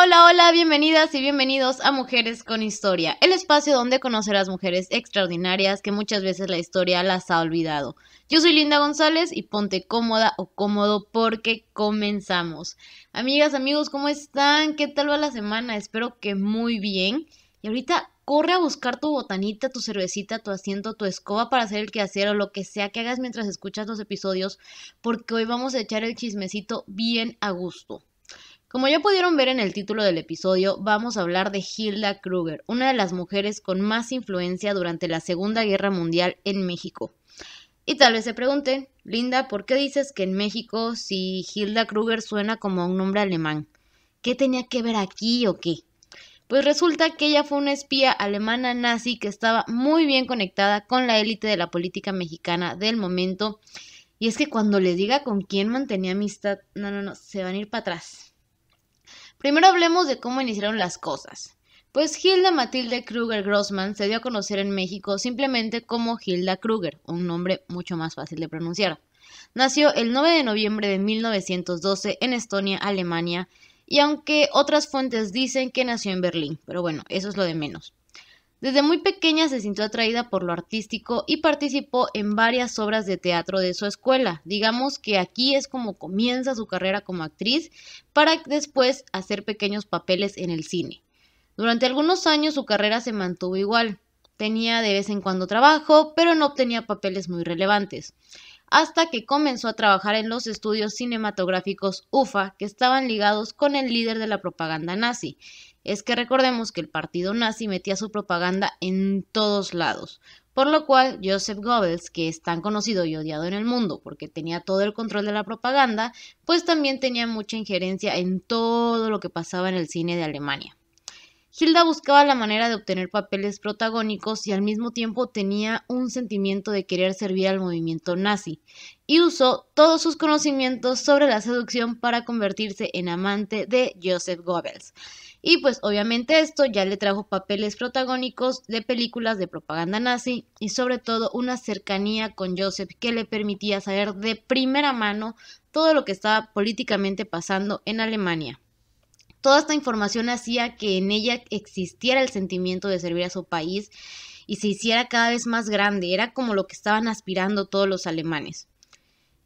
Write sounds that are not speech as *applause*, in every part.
Hola, hola, bienvenidas y bienvenidos a Mujeres con Historia, el espacio donde conocerás mujeres extraordinarias que muchas veces la historia las ha olvidado. Yo soy Linda González y ponte cómoda o cómodo porque comenzamos. Amigas, amigos, ¿cómo están? ¿Qué tal va la semana? Espero que muy bien. Y ahorita corre a buscar tu botanita, tu cervecita, tu asiento, tu escoba para hacer el quehacer o lo que sea que hagas mientras escuchas los episodios, porque hoy vamos a echar el chismecito bien a gusto. Como ya pudieron ver en el título del episodio, vamos a hablar de Hilda Kruger, una de las mujeres con más influencia durante la Segunda Guerra Mundial en México. Y tal vez se pregunten, Linda, ¿por qué dices que en México si Hilda Kruger suena como un nombre alemán? ¿Qué tenía que ver aquí o qué? Pues resulta que ella fue una espía alemana nazi que estaba muy bien conectada con la élite de la política mexicana del momento. Y es que cuando les diga con quién mantenía amistad, no, no, no, se van a ir para atrás. Primero hablemos de cómo iniciaron las cosas. Pues Hilda Matilde Kruger Grossman se dio a conocer en México simplemente como Hilda Kruger, un nombre mucho más fácil de pronunciar. Nació el 9 de noviembre de 1912 en Estonia, Alemania, y aunque otras fuentes dicen que nació en Berlín, pero bueno, eso es lo de menos. Desde muy pequeña se sintió atraída por lo artístico y participó en varias obras de teatro de su escuela. Digamos que aquí es como comienza su carrera como actriz para después hacer pequeños papeles en el cine. Durante algunos años su carrera se mantuvo igual. Tenía de vez en cuando trabajo, pero no obtenía papeles muy relevantes. Hasta que comenzó a trabajar en los estudios cinematográficos UFA que estaban ligados con el líder de la propaganda nazi, es que recordemos que el partido nazi metía su propaganda en todos lados, por lo cual Joseph Goebbels, que es tan conocido y odiado en el mundo porque tenía todo el control de la propaganda, pues también tenía mucha injerencia en todo lo que pasaba en el cine de Alemania. Hilda buscaba la manera de obtener papeles protagónicos y al mismo tiempo tenía un sentimiento de querer servir al movimiento nazi, y usó todos sus conocimientos sobre la seducción para convertirse en amante de Joseph Goebbels. Y pues obviamente esto ya le trajo papeles protagónicos de películas de propaganda nazi y sobre todo una cercanía con Joseph que le permitía saber de primera mano todo lo que estaba políticamente pasando en Alemania. Toda esta información hacía que en ella existiera el sentimiento de servir a su país y se hiciera cada vez más grande, era como lo que estaban aspirando todos los alemanes.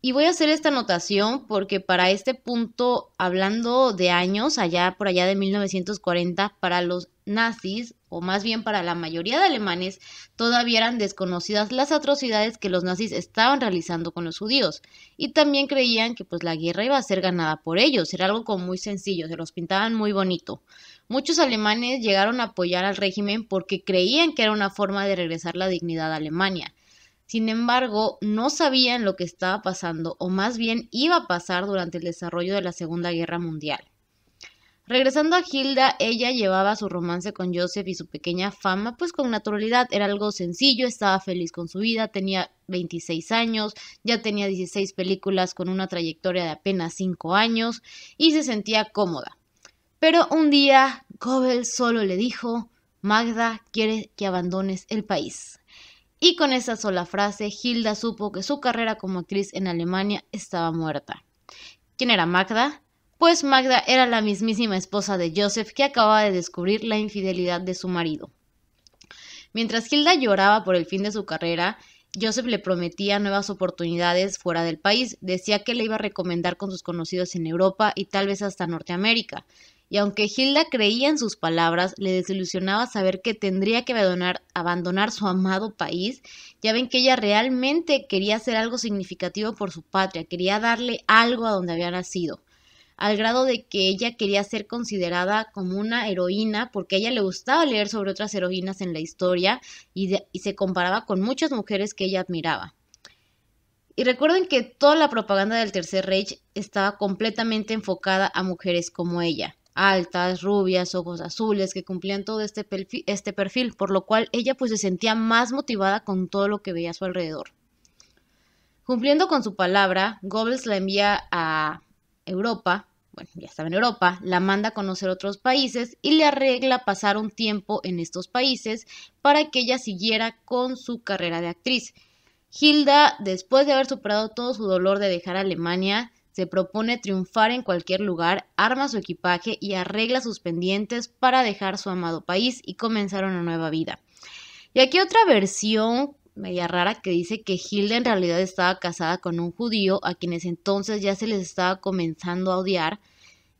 Y voy a hacer esta anotación porque para este punto, hablando de años, allá por allá de 1940, para los nazis, o más bien para la mayoría de alemanes, todavía eran desconocidas las atrocidades que los nazis estaban realizando con los judíos, y también creían que pues la guerra iba a ser ganada por ellos, era algo como muy sencillo, se los pintaban muy bonito. Muchos alemanes llegaron a apoyar al régimen porque creían que era una forma de regresar la dignidad a Alemania, sin embargo, no sabían lo que estaba pasando o más bien iba a pasar durante el desarrollo de la Segunda Guerra Mundial. Regresando a Hilda, ella llevaba su romance con Joseph y su pequeña fama pues con naturalidad, era algo sencillo, estaba feliz con su vida, tenía 26 años, ya tenía 16 películas con una trayectoria de apenas 5 años y se sentía cómoda. Pero un día, Goebbels solo le dijo, Magda quiere que abandones el país. Y con esa sola frase, Hilda supo que su carrera como actriz en Alemania estaba muerta. ¿Quién era Magda? Pues Magda era la mismísima esposa de Joseph que acababa de descubrir la infidelidad de su marido. Mientras Hilda lloraba por el fin de su carrera, Joseph le prometía nuevas oportunidades fuera del país, decía que le iba a recomendar con sus conocidos en Europa y tal vez hasta Norteamérica y aunque Hilda creía en sus palabras, le desilusionaba saber que tendría que abandonar, su amado país. Ya ven que ella realmente quería hacer algo significativo por su patria, quería darle algo a donde había nacido al grado de que ella quería ser considerada como una heroína porque a ella le gustaba leer sobre otras heroínas en la historia y, se comparaba con muchas mujeres que ella admiraba. Y recuerden que toda la propaganda del Tercer Reich estaba completamente enfocada a mujeres como ella altas, rubias, ojos azules, que cumplían todo este perfil, este perfil, por lo cual ella pues se sentía más motivada con todo lo que veía a su alrededor. Cumpliendo con su palabra, Goebbels la envía a Europa, bueno, ya estaba en Europa, la manda a conocer otros países y le arregla pasar un tiempo en estos países para que ella siguiera con su carrera de actriz. Hilda, después de haber superado todo su dolor de dejar Alemania, se propone triunfar en cualquier lugar, arma su equipaje y arregla sus pendientes para dejar su amado país y comenzar una nueva vida. Y aquí otra versión media rara que dice que Hilda en realidad estaba casada con un judío a quienes entonces ya se les estaba comenzando a odiar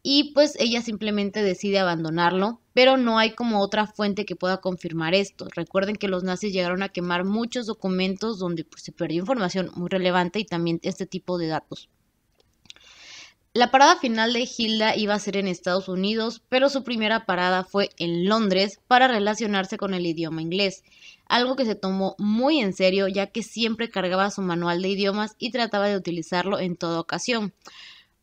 y pues ella simplemente decide abandonarlo, pero no hay como otra fuente que pueda confirmar esto. Recuerden que los nazis llegaron a quemar muchos documentos donde pues, se perdió información muy relevante y también este tipo de datos. La parada final de Hilda iba a ser en Estados Unidos, pero su primera parada fue en Londres para relacionarse con el idioma inglés, algo que se tomó muy en serio ya que siempre cargaba su manual de idiomas y trataba de utilizarlo en toda ocasión.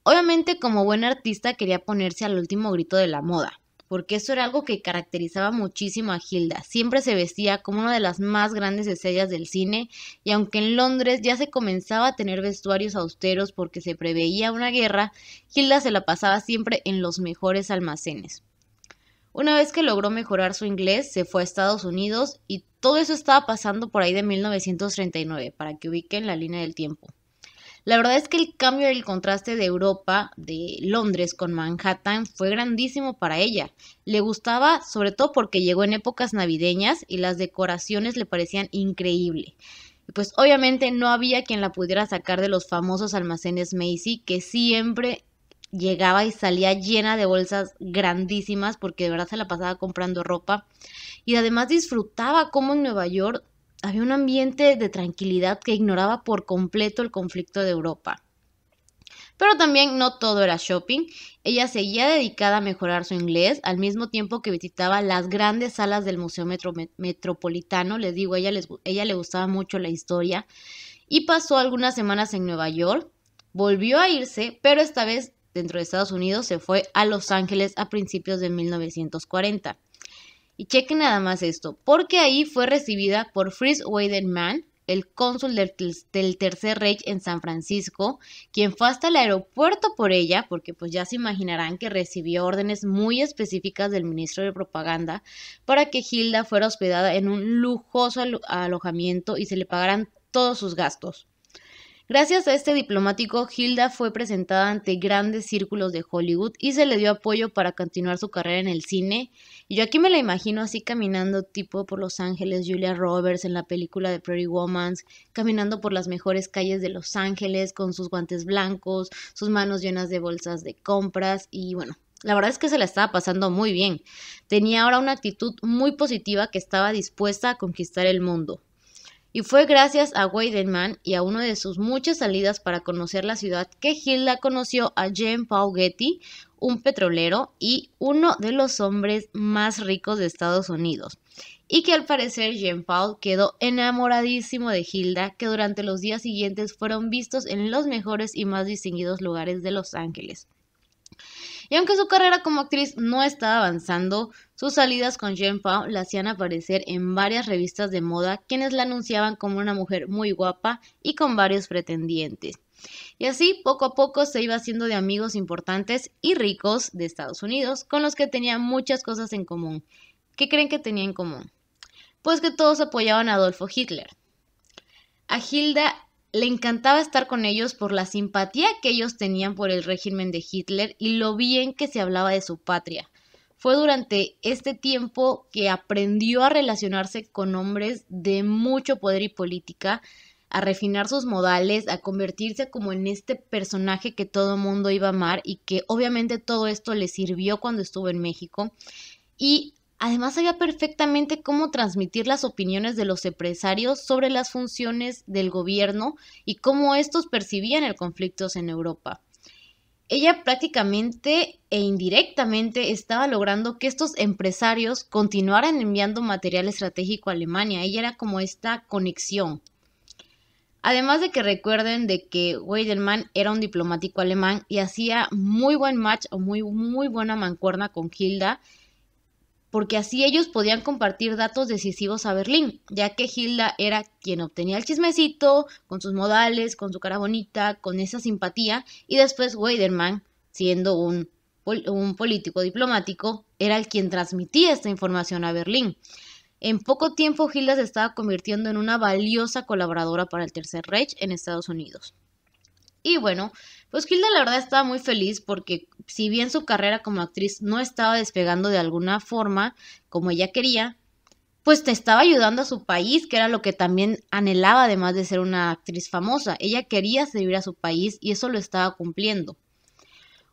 Obviamente como buen artista quería ponerse al último grito de la moda, porque eso era algo que caracterizaba muchísimo a Hilda. Siempre se vestía como una de las más grandes estrellas del cine y aunque en Londres ya se comenzaba a tener vestuarios austeros porque se preveía una guerra, Hilda se la pasaba siempre en los mejores almacenes. Una vez que logró mejorar su inglés, se fue a Estados Unidos y todo eso estaba pasando por ahí de 1939, para que ubiquen la línea del tiempo. La verdad es que el cambio del contraste de Europa, de Londres con Manhattan, fue grandísimo para ella. Le gustaba sobre todo porque llegó en épocas navideñas y las decoraciones le parecían increíble. Pues obviamente no había quien la pudiera sacar de los famosos almacenes Macy que siempre llegaba y salía llena de bolsas grandísimas porque de verdad se la pasaba comprando ropa y además disfrutaba como en Nueva York había un ambiente de tranquilidad que ignoraba por completo el conflicto de Europa. Pero también no todo era shopping. Ella seguía dedicada a mejorar su inglés al mismo tiempo que visitaba las grandes salas del Museo Metropolitano. Les digo, a ella le gustaba mucho la historia. Y pasó algunas semanas en Nueva York. Volvió a irse, pero esta vez dentro de Estados Unidos se fue a Los Ángeles a principios de 1940. Y cheque nada más esto, porque ahí fue recibida por Fritz Weidemann, el cónsul del, Tercer Reich en San Francisco, quien fue hasta el aeropuerto por ella, porque pues ya se imaginarán que recibió órdenes muy específicas del ministro de Propaganda para que Hilda fuera hospedada en un lujoso alojamiento y se le pagaran todos sus gastos. Gracias a este diplomático, Hilda fue presentada ante grandes círculos de Hollywood y se le dio apoyo para continuar su carrera en el cine. Y yo aquí me la imagino así caminando tipo por Los Ángeles, Julia Roberts en la película de Prairie Womans, caminando por las mejores calles de Los Ángeles con sus guantes blancos, sus manos llenas de bolsas de compras y bueno, la verdad es que se la estaba pasando muy bien. Tenía ahora una actitud muy positiva que estaba dispuesta a conquistar el mundo. Y fue gracias a Weidenman y a una de sus muchas salidas para conocer la ciudad que Hilda conoció a Jean Paul Getty, un petrolero y uno de los hombres más ricos de Estados Unidos. Y que al parecer Jean Paul quedó enamoradísimo de Hilda, que durante los días siguientes fueron vistos en los mejores y más distinguidos lugares de Los Ángeles. Y aunque su carrera como actriz no estaba avanzando, sus salidas con Jean Pao la hacían aparecer en varias revistas de moda, quienes la anunciaban como una mujer muy guapa y con varios pretendientes. Y así, poco a poco, se iba haciendo de amigos importantes y ricos de Estados Unidos, con los que tenía muchas cosas en común. ¿Qué creen que tenía en común? Pues que todos apoyaban a Adolfo Hitler. A Hilda le encantaba estar con ellos por la simpatía que ellos tenían por el régimen de Hitler y lo bien que se hablaba de su patria. Fue durante este tiempo que aprendió a relacionarse con hombres de mucho poder y política, a refinar sus modales, a convertirse como en este personaje que todo mundo iba a amar y que obviamente todo esto le sirvió cuando estuvo en México. Y Además, sabía perfectamente cómo transmitir las opiniones de los empresarios sobre las funciones del gobierno y cómo estos percibían el conflicto en Europa. Ella prácticamente e indirectamente estaba logrando que estos empresarios continuaran enviando material estratégico a Alemania. Ella era como esta conexión. Además de que recuerden de que Weidelmann era un diplomático alemán y hacía muy buen match o muy, muy buena mancuerna con Hilda porque así ellos podían compartir datos decisivos a Berlín, ya que Hilda era quien obtenía el chismecito, con sus modales, con su cara bonita, con esa simpatía, y después Weiderman, siendo un, un político diplomático, era el quien transmitía esta información a Berlín. En poco tiempo, Hilda se estaba convirtiendo en una valiosa colaboradora para el Tercer Reich en Estados Unidos. Y bueno, pues Hilda la verdad estaba muy feliz porque si bien su carrera como actriz no estaba despegando de alguna forma como ella quería, pues te estaba ayudando a su país, que era lo que también anhelaba además de ser una actriz famosa. Ella quería servir a su país y eso lo estaba cumpliendo.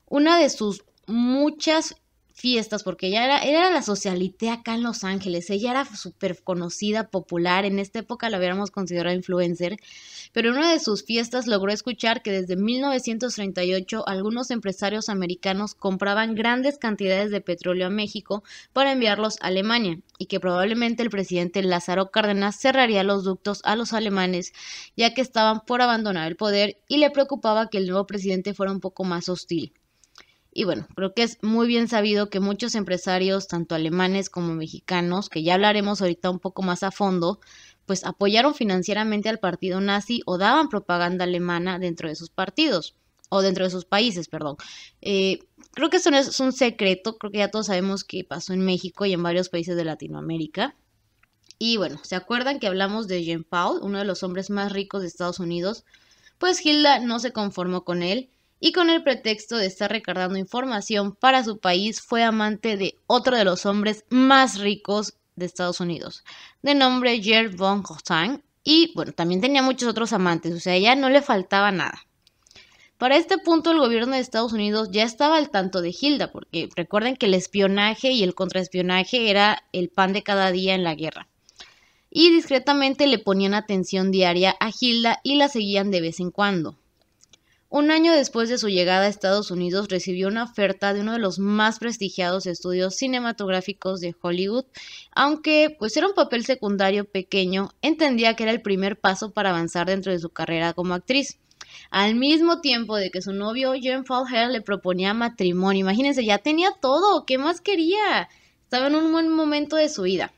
Una de sus muchas fiestas, porque ella era, era la socialite acá en Los Ángeles, ella era súper conocida, popular, en esta época la hubiéramos considerado influencer, pero en una de sus fiestas logró escuchar que desde 1938 algunos empresarios americanos compraban grandes cantidades de petróleo a México para enviarlos a Alemania y que probablemente el presidente Lázaro Cárdenas cerraría los ductos a los alemanes ya que estaban por abandonar el poder y le preocupaba que el nuevo presidente fuera un poco más hostil. Y bueno, creo que es muy bien sabido que muchos empresarios, tanto alemanes como mexicanos, que ya hablaremos ahorita un poco más a fondo, pues apoyaron financieramente al partido nazi o daban propaganda alemana dentro de sus partidos o dentro de sus países, perdón. Eh, creo que eso no es un secreto, creo que ya todos sabemos que pasó en México y en varios países de Latinoamérica. Y bueno, ¿se acuerdan que hablamos de Jean Paul, uno de los hombres más ricos de Estados Unidos? Pues Hilda no se conformó con él y con el pretexto de estar recargando información para su país fue amante de otro de los hombres más ricos de Estados Unidos, de nombre Jer von Hochstein, y bueno, también tenía muchos otros amantes, o sea, ya no le faltaba nada. Para este punto el gobierno de Estados Unidos ya estaba al tanto de Hilda, porque recuerden que el espionaje y el contraespionaje era el pan de cada día en la guerra. Y discretamente le ponían atención diaria a Hilda y la seguían de vez en cuando. Un año después de su llegada a Estados Unidos recibió una oferta de uno de los más prestigiados estudios cinematográficos de Hollywood, aunque pues era un papel secundario pequeño, entendía que era el primer paso para avanzar dentro de su carrera como actriz. Al mismo tiempo de que su novio John Fowler le proponía matrimonio, imagínense, ya tenía todo, ¿qué más quería? Estaba en un buen momento de su vida.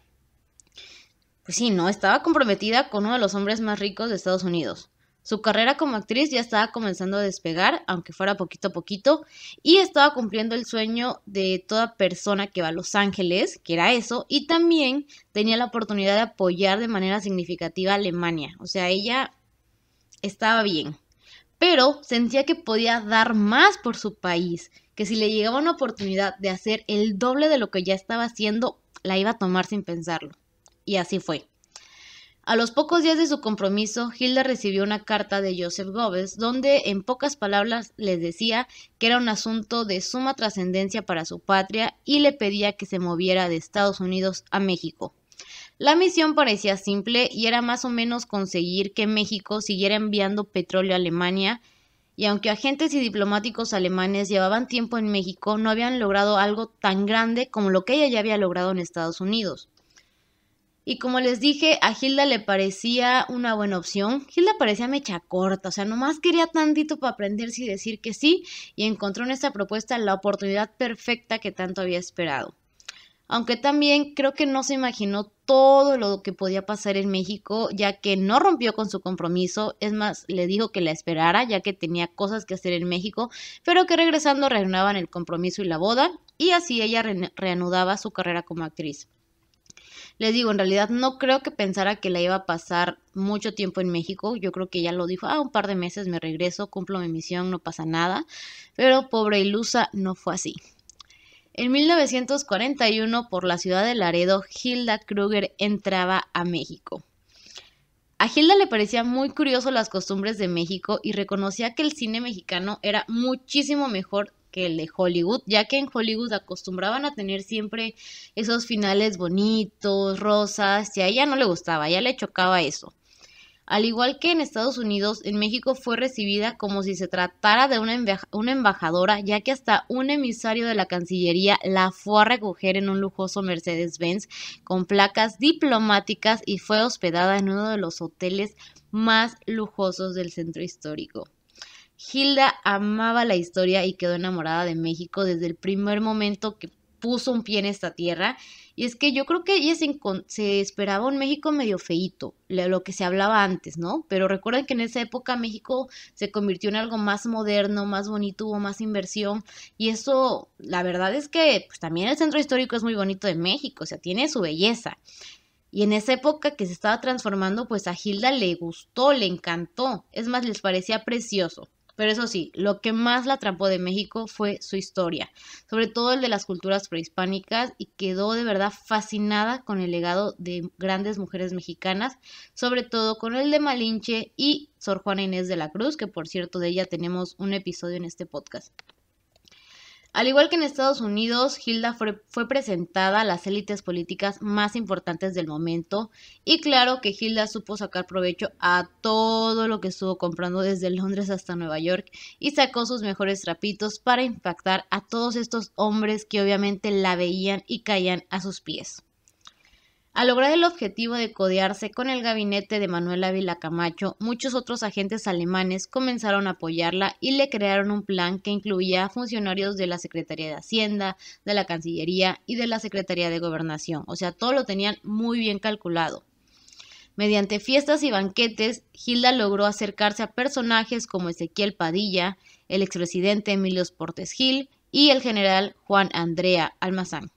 Pues sí, no, estaba comprometida con uno de los hombres más ricos de Estados Unidos. Su carrera como actriz ya estaba comenzando a despegar, aunque fuera poquito a poquito, y estaba cumpliendo el sueño de toda persona que va a Los Ángeles, que era eso, y también tenía la oportunidad de apoyar de manera significativa a Alemania. O sea, ella estaba bien, pero sentía que podía dar más por su país, que si le llegaba una oportunidad de hacer el doble de lo que ya estaba haciendo, la iba a tomar sin pensarlo. Y así fue. A los pocos días de su compromiso, Hilda recibió una carta de Joseph Goebbels donde en pocas palabras les decía que era un asunto de suma trascendencia para su patria y le pedía que se moviera de Estados Unidos a México. La misión parecía simple y era más o menos conseguir que México siguiera enviando petróleo a Alemania, y aunque agentes y diplomáticos alemanes llevaban tiempo en México, no habían logrado algo tan grande como lo que ella ya había logrado en Estados Unidos. Y como les dije, a Gilda le parecía una buena opción. Gilda parecía mecha corta, o sea, nomás quería tantito para aprenderse y decir que sí, y encontró en esta propuesta la oportunidad perfecta que tanto había esperado. Aunque también creo que no se imaginó todo lo que podía pasar en México, ya que no rompió con su compromiso, es más, le dijo que la esperara, ya que tenía cosas que hacer en México, pero que regresando reanudaban el compromiso y la boda, y así ella reanudaba su carrera como actriz. Les digo, en realidad no creo que pensara que la iba a pasar mucho tiempo en México. Yo creo que ya lo dijo, ah, un par de meses me regreso, cumplo mi misión, no pasa nada. Pero pobre ilusa, no fue así. En 1941, por la ciudad de Laredo, Hilda Kruger entraba a México. A Hilda le parecía muy curioso las costumbres de México y reconocía que el cine mexicano era muchísimo mejor el de Hollywood, ya que en Hollywood acostumbraban a tener siempre esos finales bonitos, rosas, y a ella no le gustaba, ya le chocaba eso. Al igual que en Estados Unidos, en México fue recibida como si se tratara de una, una, embajadora, ya que hasta un emisario de la Cancillería la fue a recoger en un lujoso Mercedes-Benz con placas diplomáticas y fue hospedada en uno de los hoteles más lujosos del centro histórico. Hilda amaba la historia y quedó enamorada de México desde el primer momento que puso un pie en esta tierra. Y es que yo creo que ella se, esperaba un México medio feíto, lo que se hablaba antes, ¿no? Pero recuerden que en esa época México se convirtió en algo más moderno, más bonito, hubo más inversión. Y eso, la verdad es que pues, también el centro histórico es muy bonito de México, o sea, tiene su belleza. Y en esa época que se estaba transformando, pues a Gilda le gustó, le encantó. Es más, les parecía precioso. Pero eso sí, lo que más la atrapó de México fue su historia, sobre todo el de las culturas prehispánicas, y quedó de verdad fascinada con el legado de grandes mujeres mexicanas, sobre todo con el de Malinche y Sor Juana Inés de la Cruz, que por cierto de ella tenemos un episodio en este podcast. Al igual que en Estados Unidos, Hilda fue, presentada a las élites políticas más importantes del momento y claro que Hilda supo sacar provecho a todo lo que estuvo comprando desde Londres hasta Nueva York y sacó sus mejores trapitos para impactar a todos estos hombres que obviamente la veían y caían a sus pies. Al lograr el objetivo de codearse con el gabinete de Manuel Ávila Camacho, muchos otros agentes alemanes comenzaron a apoyarla y le crearon un plan que incluía funcionarios de la Secretaría de Hacienda, de la Cancillería y de la Secretaría de Gobernación. O sea, todo lo tenían muy bien calculado. Mediante fiestas y banquetes, Gilda logró acercarse a personajes como Ezequiel Padilla, el expresidente Emilio Portes Gil y el general Juan Andrea Almazán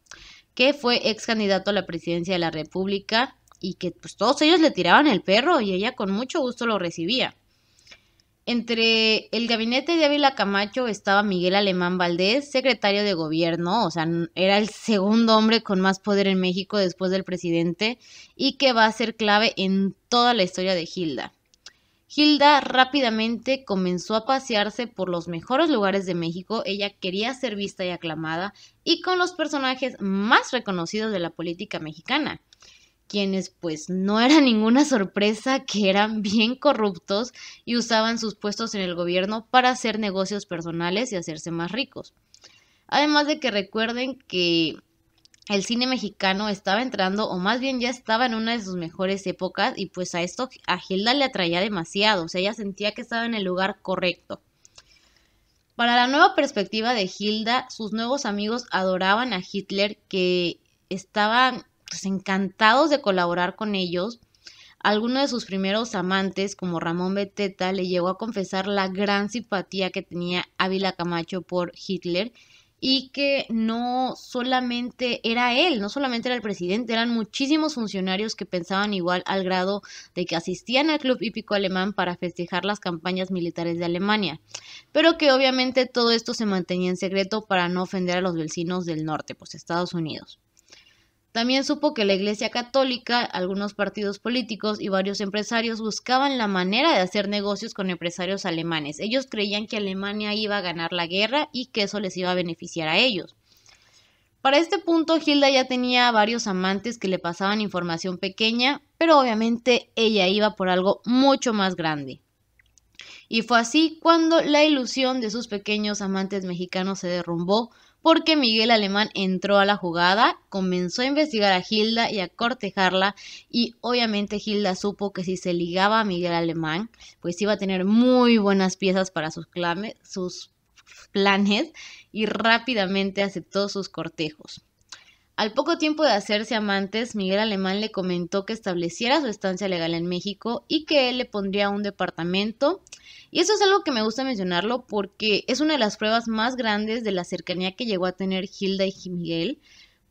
que fue ex candidato a la presidencia de la República y que pues todos ellos le tiraban el perro y ella con mucho gusto lo recibía. Entre el gabinete de Ávila Camacho estaba Miguel Alemán Valdés, secretario de gobierno, o sea, era el segundo hombre con más poder en México después del presidente y que va a ser clave en toda la historia de Gilda. Hilda rápidamente comenzó a pasearse por los mejores lugares de México, ella quería ser vista y aclamada, y con los personajes más reconocidos de la política mexicana, quienes pues no era *laughs* ninguna sorpresa que eran bien corruptos y usaban sus puestos en el gobierno para hacer negocios personales y hacerse más ricos. Además de que recuerden que el cine mexicano estaba entrando, o más bien ya estaba en una de sus mejores épocas, y pues a esto a Gilda le atraía demasiado, o sea, ella sentía que estaba en el lugar correcto. Para la nueva perspectiva de Hilda, sus nuevos amigos adoraban a Hitler, que estaban pues, encantados de colaborar con ellos. Alguno de sus primeros amantes, como Ramón Beteta, le llegó a confesar la gran simpatía que tenía Ávila Camacho por Hitler y que no solamente era él, no solamente era el presidente, eran muchísimos funcionarios que pensaban igual al grado de que asistían al club hípico alemán para festejar las campañas militares de Alemania, pero que obviamente todo esto se mantenía en secreto para no ofender a los vecinos del norte, pues Estados Unidos. También supo que la Iglesia Católica, algunos partidos políticos y varios empresarios buscaban la manera de hacer negocios con empresarios alemanes. Ellos creían que Alemania iba a ganar la guerra y que eso les iba a beneficiar a ellos. Para este punto, Hilda ya tenía varios amantes que le pasaban información pequeña, pero obviamente ella iba por algo mucho más grande. Y fue así cuando la ilusión de sus pequeños amantes mexicanos se derrumbó porque Miguel Alemán entró a la jugada, comenzó a investigar a Hilda y a cortejarla y obviamente Hilda supo que si se ligaba a Miguel Alemán, pues iba a tener muy buenas piezas para sus, sus planes y rápidamente aceptó sus cortejos. Al poco tiempo de hacerse amantes, Miguel Alemán le comentó que estableciera su estancia legal en México y que él le pondría un departamento. Y eso es algo que me gusta mencionarlo porque es una de las pruebas más grandes de la cercanía que llegó a tener Hilda y Miguel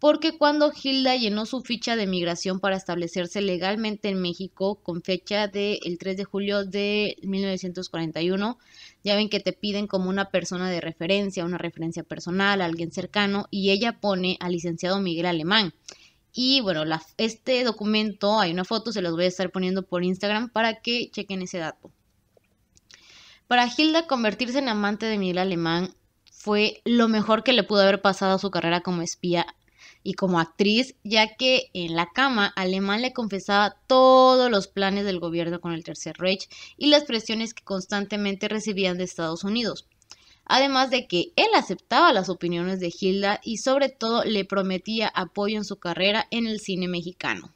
porque cuando Hilda llenó su ficha de migración para establecerse legalmente en México con fecha del 3 de julio de 1941, ya ven que te piden como una persona de referencia, una referencia personal, alguien cercano, y ella pone al licenciado Miguel Alemán. Y bueno, este documento, hay una foto, se los voy a estar poniendo por Instagram para que chequen ese dato. Para Hilda convertirse en amante de Miguel Alemán fue lo mejor que le pudo haber pasado a su carrera como espía y como actriz, ya que en la cama Alemán le confesaba todos los planes del gobierno con el Tercer Reich y las presiones que constantemente recibían de Estados Unidos. Además de que él aceptaba las opiniones de Hilda y sobre todo le prometía apoyo en su carrera en el cine mexicano.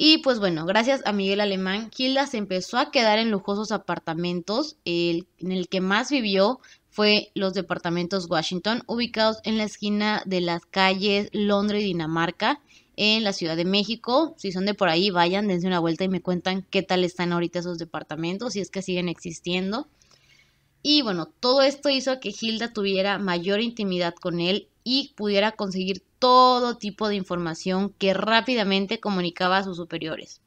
Y pues bueno, gracias a Miguel Alemán, Hilda se empezó a quedar en lujosos apartamentos, el, en el que más vivió fue los departamentos Washington, ubicados en la esquina de las calles Londres y Dinamarca, en la Ciudad de México. Si son de por ahí, vayan, dense una vuelta y me cuentan qué tal están ahorita esos departamentos, si es que siguen existiendo. Y bueno, todo esto hizo que Hilda tuviera mayor intimidad con él y pudiera conseguir todo tipo de información que rápidamente comunicaba a sus superiores.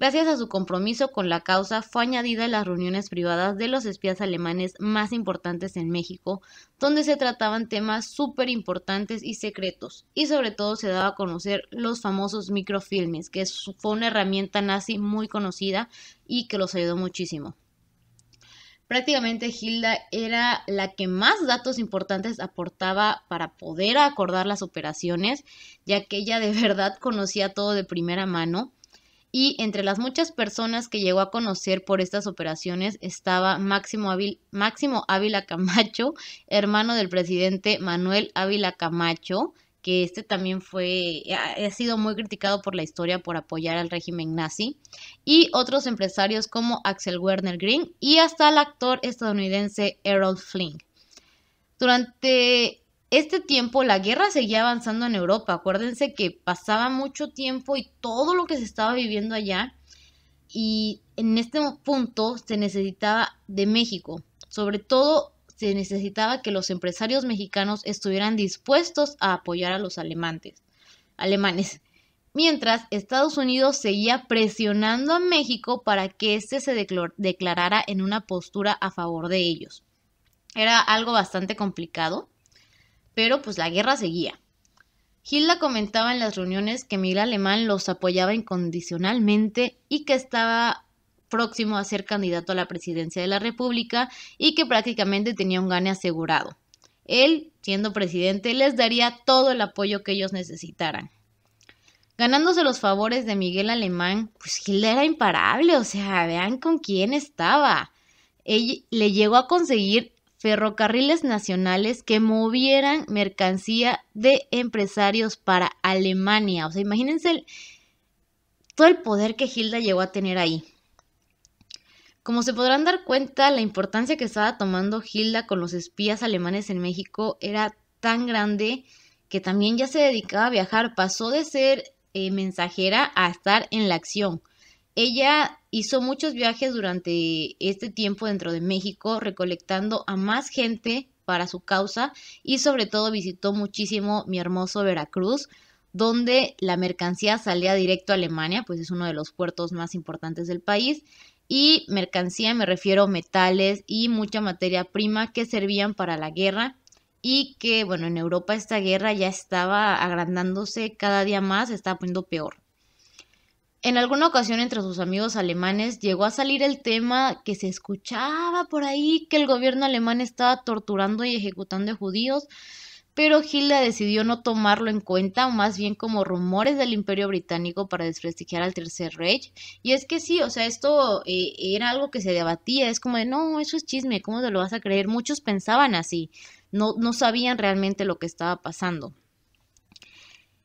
Gracias a su compromiso con la causa, fue añadida a las reuniones privadas de los espías alemanes más importantes en México, donde se trataban temas súper importantes y secretos, y sobre todo se daba a conocer los famosos microfilmes, que fue una herramienta nazi muy conocida y que los ayudó muchísimo. Prácticamente Hilda era la que más datos importantes aportaba para poder acordar las operaciones, ya que ella de *laughs* verdad conocía todo de primera mano y entre las muchas personas que llegó a conocer por estas operaciones estaba Máximo, Ávila, Camacho, hermano del presidente Manuel Ávila Camacho, que este también fue, ha sido muy criticado por la historia por apoyar al régimen nazi, y otros empresarios como Axel Werner Green y hasta el actor estadounidense Errol Flynn. Durante este tiempo la guerra seguía avanzando en Europa. Acuérdense que pasaba mucho tiempo y todo lo que se estaba viviendo allá. Y en este punto se necesitaba de México. Sobre todo se necesitaba que los empresarios mexicanos estuvieran dispuestos a apoyar a los alemanes. alemanes. Mientras Estados Unidos seguía presionando a México para que éste se declarara en una postura a favor de ellos. Era algo bastante complicado pero pues la guerra seguía. Hilda comentaba en las reuniones que Miguel Alemán los apoyaba incondicionalmente y que estaba próximo a ser candidato a la presidencia de la República y que prácticamente tenía un gane asegurado. Él, siendo presidente, les daría todo el apoyo que ellos necesitaran. Ganándose los favores de Miguel Alemán, pues Hilda era imparable, o sea, vean con quién estaba. Él le llegó a conseguir ferrocarriles nacionales que movieran mercancía de empresarios para Alemania. O sea, imagínense todo el poder que Hilda llegó a tener ahí. Como se podrán dar cuenta, la importancia que estaba tomando Hilda con los espías alemanes en México era tan grande que también ya se dedicaba a viajar, pasó de ser eh, mensajera a estar en la acción. Ella hizo muchos viajes durante este tiempo dentro de México, recolectando a más gente para su causa y sobre todo visitó muchísimo mi hermoso Veracruz, donde la mercancía salía directo a Alemania, pues es uno de los puertos más importantes del país. Y mercancía me refiero a metales y mucha materia prima que servían para la guerra y que, bueno, en Europa esta guerra ya estaba agrandándose cada día más, estaba poniendo peor. En alguna ocasión entre sus amigos alemanes llegó a salir el tema que se escuchaba por ahí que el gobierno alemán estaba torturando y ejecutando a judíos, pero Hilda decidió no tomarlo en cuenta, más bien como rumores del imperio británico para desprestigiar al Tercer Reich. Y es que sí, o sea, esto eh, era algo que se debatía, es como de, no, eso es chisme, ¿cómo te lo vas a creer? Muchos pensaban así, no, no sabían realmente lo que estaba pasando.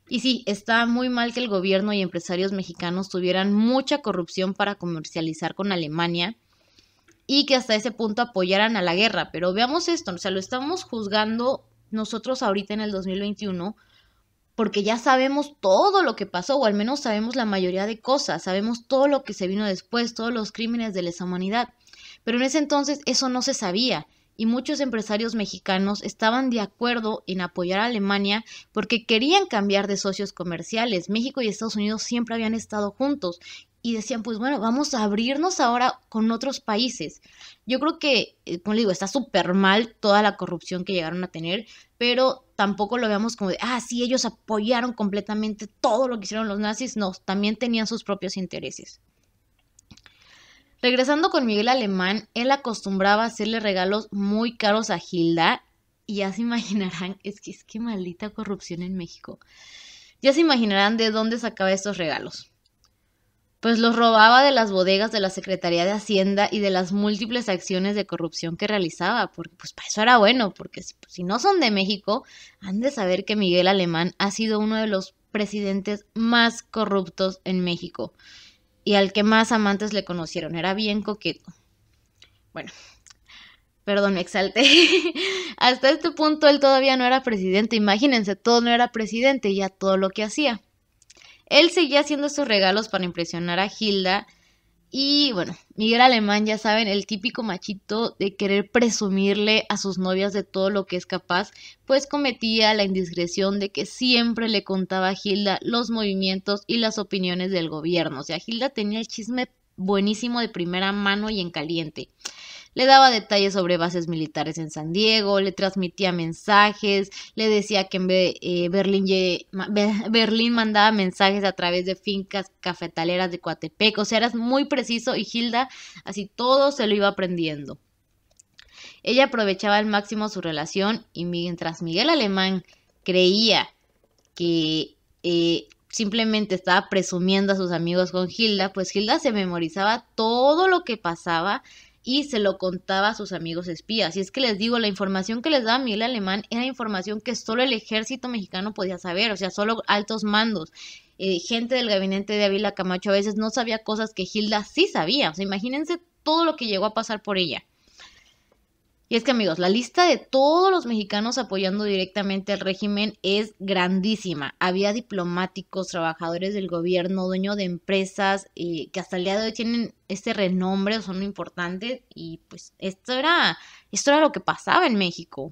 Y sí, está muy mal que el gobierno y empresarios mexicanos tuvieran mucha corrupción para comercializar con Alemania y que hasta ese punto apoyaran a la guerra. Pero veamos esto, o sea, lo estamos juzgando nosotros ahorita en el 2021 porque ya sabemos todo lo que pasó, o al menos sabemos la mayoría de cosas, sabemos todo lo que se vino después, todos los crímenes de lesa humanidad. Pero en ese entonces eso no se sabía y muchos empresarios mexicanos estaban de acuerdo en apoyar a Alemania porque querían cambiar de socios comerciales. México y Estados Unidos siempre habían estado juntos y decían, pues bueno, vamos a abrirnos ahora con otros países. Yo creo que, eh, como le digo, está súper mal toda la corrupción que llegaron a tener, pero tampoco lo veamos como de, ah, sí, ellos apoyaron completamente todo lo que hicieron los nazis. No, también tenían sus propios intereses. Regresando con Miguel Alemán, él acostumbraba a hacerle regalos muy caros a Gilda y ya se imaginarán, *laughs* es que es que maldita corrupción en México. Ya se imaginarán de dónde sacaba estos regalos. Pues los robaba de las bodegas de la Secretaría de Hacienda y de las múltiples acciones de corrupción que realizaba, porque pues para eso era bueno, porque si no son de México, han de saber que Miguel Alemán ha sido uno de los presidentes más corruptos en México y al que más amantes le conocieron. Era bien coqueto. Bueno, perdón, me exalté. *laughs* Hasta este punto él todavía no era presidente. Imagínense, todo no era presidente, Y a todo lo que hacía. Él seguía haciendo sus regalos para impresionar a Hilda y bueno, Miguel Alemán, ya saben, el típico machito de querer presumirle a sus novias de todo lo que es capaz, pues cometía la indiscreción de que siempre le contaba a Gilda los movimientos y las opiniones del gobierno. O sea, Gilda tenía el chisme buenísimo de primera mano y en caliente. Le daba detalles sobre bases militares en San Diego, le transmitía mensajes, le decía que en eh, Berlín, Berlín mandaba mensajes a través de fincas cafetaleras de Coatepec. O sea, era muy preciso y Hilda así todo se lo iba aprendiendo. Ella aprovechaba al máximo su relación y mientras Miguel Alemán creía que eh, simplemente estaba presumiendo a sus amigos con Hilda, pues Hilda se memorizaba todo lo que pasaba y se lo contaba a sus amigos espías. Y es que les digo, la información que les daba Miguel Alemán era información que solo el ejército mexicano podía saber, o sea, solo altos mandos. Eh, gente del gabinete de Ávila Camacho a veces no sabía cosas que Hilda sí sabía. O sea, imagínense todo lo que llegó a pasar por ella. Y es que amigos, la lista de todos los mexicanos apoyando directamente al régimen es grandísima. Había diplomáticos, trabajadores del gobierno, dueños de empresas y eh, que hasta el día de hoy tienen este renombre o son importantes y pues esto era, esto era lo que pasaba en México.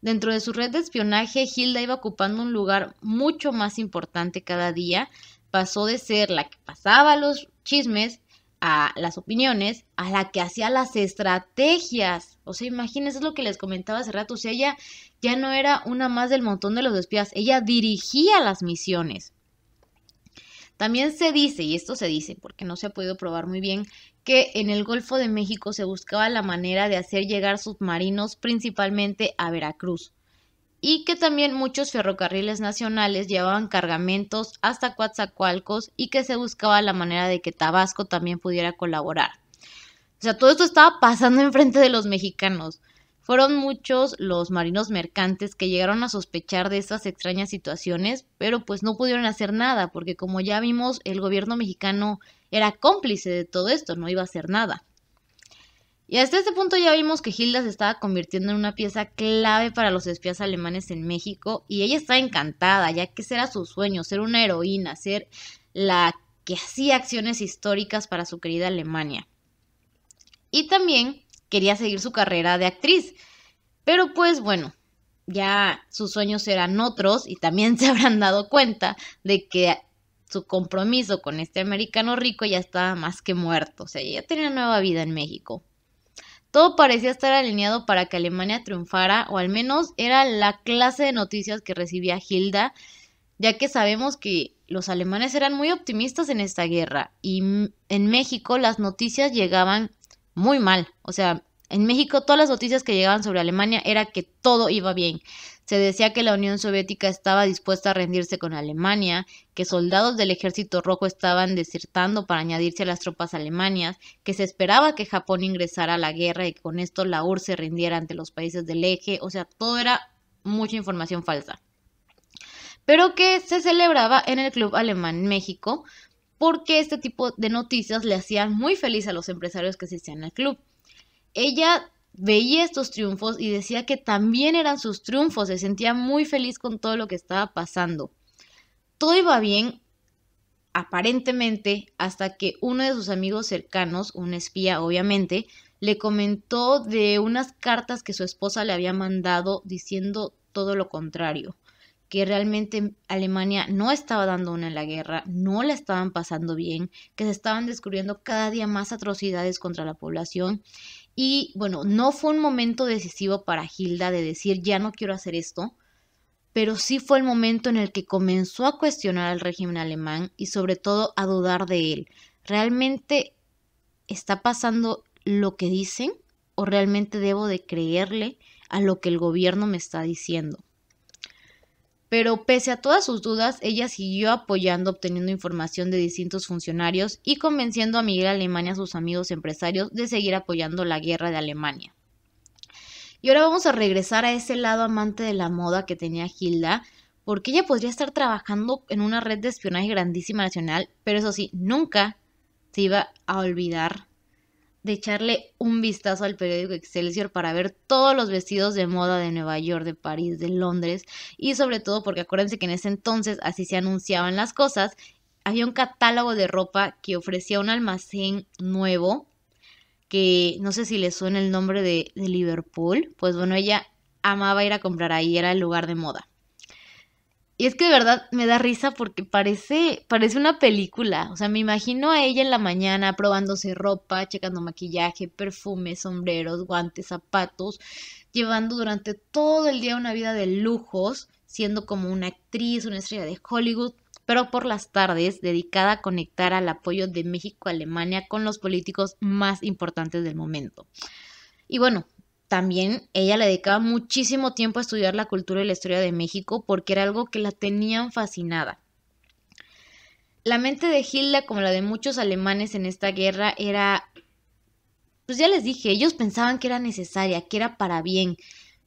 Dentro de su red de espionaje, Hilda iba ocupando un lugar mucho más importante cada día. Pasó de ser la que pasaba los chismes a las opiniones, a la que hacía las estrategias. O sea, imagínense lo que les comentaba hace rato. O sea, ella ya no era una más del montón de los espías, ella dirigía las misiones. También se dice, y esto se dice porque no se ha podido probar muy bien, que en el Golfo de México se buscaba la manera de hacer llegar submarinos principalmente a Veracruz y que también muchos ferrocarriles nacionales llevaban cargamentos hasta Coatzacoalcos y que se buscaba la manera de que Tabasco también pudiera colaborar. O sea, todo esto estaba pasando *laughs* enfrente de los mexicanos. Fueron muchos los marinos mercantes que llegaron a sospechar de estas extrañas situaciones, pero pues no pudieron hacer nada, porque como ya vimos, el gobierno mexicano era cómplice de todo esto, no iba a hacer nada. Y hasta este punto ya vimos que Hilda se estaba convirtiendo en una pieza clave para los espías alemanes en México y ella está encantada, ya que ese era su sueño, ser una heroína, ser la que hacía acciones históricas para su querida Alemania. Y también quería seguir su carrera de actriz, pero pues bueno, ya sus sueños eran otros y también *laughs* se habrán dado cuenta de que su compromiso con este americano rico ya estaba más que muerto, o sea, ya tenía nueva vida en México. Todo parecía estar alineado para que Alemania triunfara, o al menos era la clase de noticias que recibía Hilda, ya que sabemos que los alemanes eran muy optimistas en esta guerra y en México las noticias llegaban muy mal. O sea, en México todas las noticias que llegaban sobre Alemania era que todo iba bien. Se decía que la Unión Soviética estaba dispuesta a rendirse con Alemania, que soldados del Ejército Rojo estaban desertando para añadirse a las tropas alemanas, que se esperaba que Japón ingresara a la guerra y que con esto la URSS se rindiera ante los países del eje, o sea, todo era mucha información falsa. Pero que se celebraba en el Club Alemán México porque este tipo de noticias le hacían muy feliz a los empresarios que asistían al club. Ella veía estos triunfos y decía que también eran sus triunfos, se sentía muy feliz con todo lo que estaba pasando. Todo iba bien, aparentemente, hasta que uno de sus amigos cercanos, un espía obviamente, le comentó de unas cartas que su esposa le había mandado diciendo todo lo contrario, que realmente Alemania no estaba dando una en la guerra, no la estaban pasando bien, que se estaban descubriendo cada día más atrocidades contra la población y bueno, no fue un momento decisivo para Hilda de decir ya no quiero hacer esto, pero sí fue el momento en el que comenzó a cuestionar al régimen alemán y sobre todo a dudar de él. ¿Realmente está pasando lo que dicen o realmente debo de creerle a lo que el gobierno me está diciendo? pero pese a todas sus dudas, ella siguió apoyando, obteniendo información de distintos funcionarios y convenciendo a Miguel Alemania a sus amigos empresarios de seguir apoyando la guerra de Alemania. Y ahora vamos a regresar a ese lado amante de la moda que tenía Hilda, porque ella podría estar trabajando en una red de espionaje grandísima nacional, pero eso sí, nunca se iba a olvidar de echarle un vistazo al periódico Excelsior para ver todos los vestidos de moda de Nueva York, de París, de Londres y sobre todo porque acuérdense que en ese entonces así se anunciaban las cosas, había un catálogo de ropa que ofrecía un almacén nuevo que no sé si le suena el nombre de, de Liverpool, pues bueno, ella amaba ir a comprar ahí, era el lugar de moda. Y es que de verdad me da risa porque parece, parece una película. O sea, me imagino a ella en la mañana probándose ropa, checando maquillaje, perfumes, sombreros, guantes, zapatos, llevando durante todo el día una vida de lujos, siendo como una actriz, una estrella de Hollywood, pero por las tardes dedicada a conectar al apoyo de México-Alemania con los políticos más importantes del momento. Y bueno, también ella le dedicaba muchísimo tiempo a estudiar la cultura y la historia de México porque era algo que la tenían fascinada. La mente de Hilda, como la de muchos alemanes en esta guerra, era, pues ya les dije, ellos pensaban que era necesaria, que era para bien,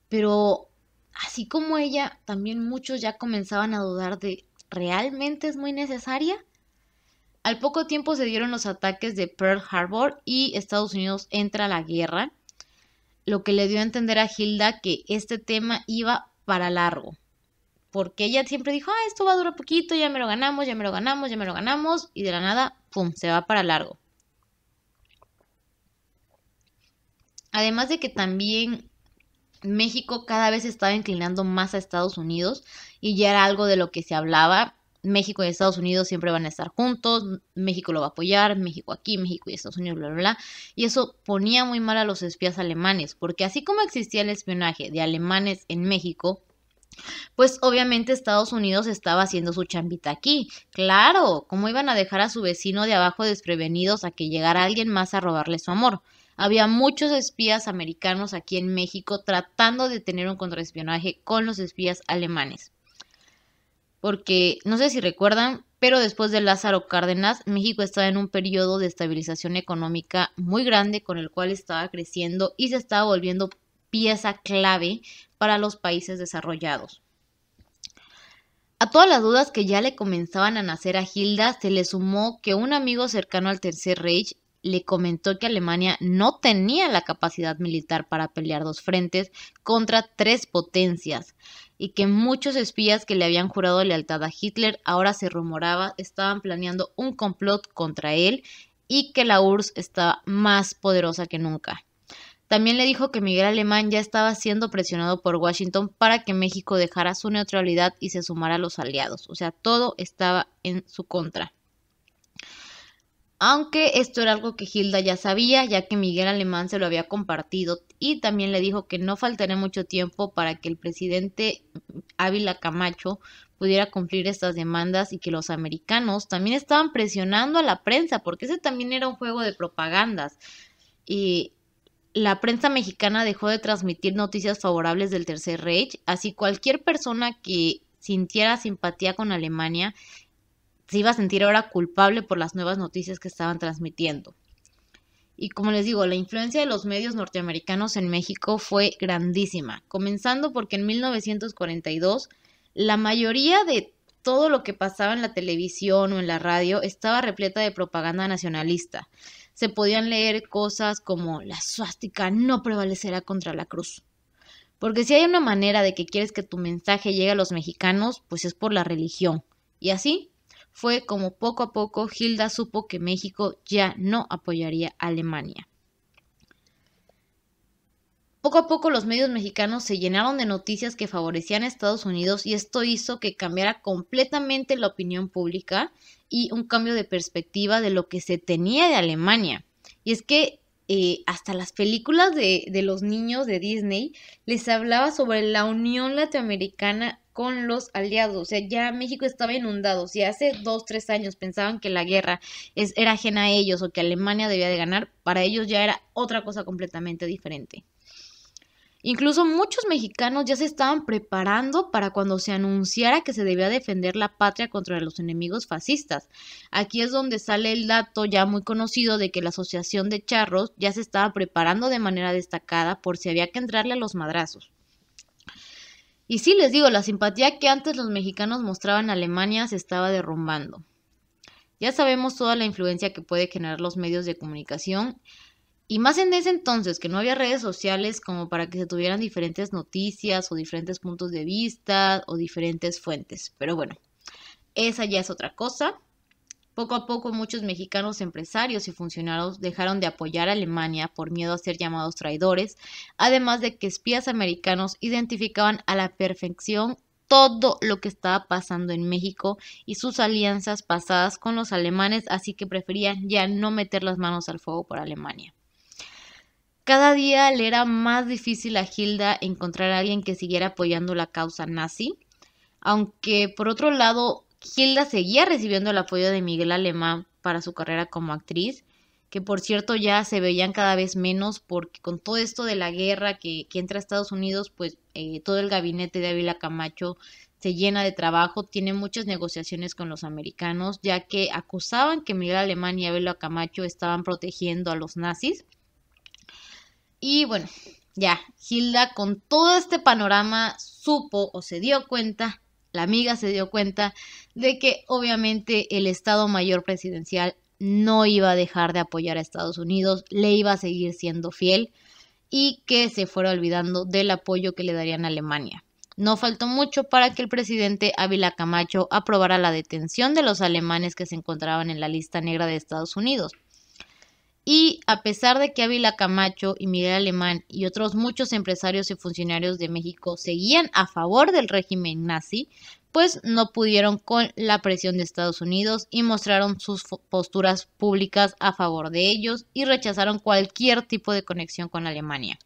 pero así como ella, también muchos ya comenzaban a dudar de, ¿realmente es muy necesaria? Al poco tiempo se dieron los ataques de Pearl Harbor y Estados Unidos entra a la guerra lo que le dio a entender a Hilda que este tema iba para largo. Porque ella siempre dijo, ah, esto va a durar poquito, ya me lo ganamos, ya me lo ganamos, ya me lo ganamos, y de la nada, ¡pum!, se va para largo. Además de que también México cada vez estaba inclinando más a Estados Unidos y ya era algo de lo que se hablaba México y Estados Unidos siempre van a estar juntos, México lo va a apoyar, México aquí, México y Estados Unidos, bla, bla, bla. Y eso ponía muy mal a los espías alemanes, porque así como existía el espionaje de alemanes en México, pues obviamente Estados Unidos estaba haciendo su chambita aquí. Claro, ¿cómo iban a dejar a su vecino de abajo desprevenidos a que llegara alguien más a robarle su amor? Había muchos espías americanos aquí en México tratando de tener un contraespionaje con los espías alemanes porque no sé si recuerdan, pero después de Lázaro Cárdenas, México estaba en un periodo de estabilización económica muy grande con el cual estaba creciendo y se estaba volviendo pieza clave para los países desarrollados. A todas las dudas que ya le comenzaban a nacer a Hilda, se le sumó que un amigo cercano al Tercer Reich le comentó que Alemania no tenía la capacidad militar para pelear dos frentes contra tres potencias, y que muchos espías que le habían jurado lealtad a Hitler ahora se rumoraba estaban planeando un complot contra él y que la URSS estaba más poderosa que nunca. También le dijo que Miguel Alemán ya estaba siendo presionado por Washington para que México dejara su neutralidad y se sumara a los aliados. O sea, todo estaba en su contra. Aunque esto era algo que Hilda ya sabía, ya que Miguel Alemán se lo había compartido y también le dijo que no faltaría mucho tiempo para que el presidente Ávila Camacho pudiera cumplir estas demandas y que los americanos también estaban presionando a la prensa, porque ese también era un juego de propagandas. Y la prensa mexicana dejó de transmitir noticias favorables del Tercer Reich, así cualquier persona que sintiera simpatía con Alemania iba a sentir ahora culpable por las nuevas noticias que estaban transmitiendo. Y como les digo, la influencia de los medios norteamericanos en México fue grandísima, comenzando porque en 1942 la mayoría de todo lo que pasaba en la televisión o en la radio estaba repleta de propaganda nacionalista. Se podían leer cosas como la suástica no prevalecerá contra la cruz. Porque si hay una manera de que quieres que tu mensaje llegue a los mexicanos, pues es por la religión. Y así fue como poco a poco Hilda supo que México ya no apoyaría a Alemania. Poco a poco los medios mexicanos se llenaron de noticias que favorecían a Estados Unidos y esto hizo que cambiara completamente la opinión pública y un cambio de perspectiva de lo que se tenía de Alemania. Y es que eh, hasta las películas de, de los niños de Disney les hablaba sobre la Unión Latinoamericana con los aliados. O sea, ya México estaba inundado. Si hace dos, tres años pensaban que la guerra era ajena a ellos o que Alemania debía de ganar, para ellos ya era otra cosa completamente diferente. Incluso muchos mexicanos ya se estaban preparando para cuando se anunciara que se debía defender la patria contra los enemigos fascistas. Aquí es donde sale el dato ya muy conocido de que la Asociación de Charros ya se estaba preparando de manera destacada por si había que entrarle a los madrazos. Y sí les digo, la simpatía que antes los mexicanos mostraban a Alemania se estaba derrumbando. Ya sabemos toda la influencia que puede generar los medios de comunicación y más en ese entonces que no había redes sociales como para que se tuvieran diferentes noticias o diferentes puntos de vista o diferentes fuentes. Pero bueno, esa ya es otra cosa. Poco a poco muchos mexicanos empresarios y funcionarios dejaron de apoyar a Alemania por miedo a ser llamados traidores, además de que espías americanos identificaban a la perfección todo lo que estaba pasando en México y sus alianzas pasadas con los alemanes, así que preferían ya no meter las manos al fuego por Alemania. Cada día le era más difícil a Gilda encontrar a alguien que siguiera apoyando la causa nazi, aunque por otro lado Hilda seguía recibiendo el apoyo de Miguel Alemán para su carrera como actriz, que por cierto ya se veían cada vez menos porque con todo esto de la guerra que, entra a Estados Unidos, pues eh, todo el gabinete de Ávila Camacho se llena de trabajo, tiene muchas negociaciones con los americanos, ya que acusaban que Miguel Alemán y Ávila Camacho estaban protegiendo a los nazis. Y bueno, ya, Hilda con todo este panorama supo o se dio cuenta la amiga se dio cuenta de que obviamente el Estado Mayor Presidencial no iba a dejar de apoyar a Estados Unidos, le iba a seguir siendo fiel y que se fuera olvidando del apoyo que le darían a Alemania. No faltó mucho para que el presidente Ávila Camacho aprobara la detención de los alemanes que se encontraban en la lista negra de Estados Unidos. Y a pesar de que Ávila Camacho y Miguel Alemán y otros muchos empresarios y funcionarios de México seguían a favor del régimen nazi, pues no pudieron con la presión de Estados Unidos y mostraron sus posturas públicas a favor de ellos y rechazaron cualquier tipo de conexión con Alemania.